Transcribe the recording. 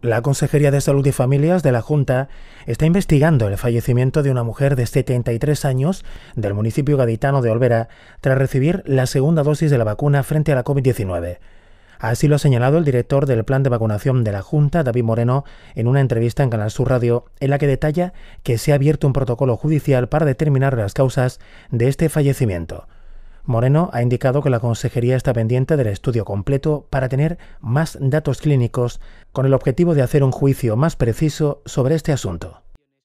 La Consejería de Salud y Familias de la Junta está investigando el fallecimiento de una mujer de 73 años del municipio gaditano de Olvera tras recibir la segunda dosis de la vacuna frente a la COVID-19. Así lo ha señalado el director del plan de vacunación de la Junta, David Moreno, en una entrevista en Canal Sur Radio, en la que detalla que se ha abierto un protocolo judicial para determinar las causas de este fallecimiento. Moreno ha indicado que la Consejería está pendiente del estudio completo para tener más datos clínicos con el objetivo de hacer un juicio más preciso sobre este asunto.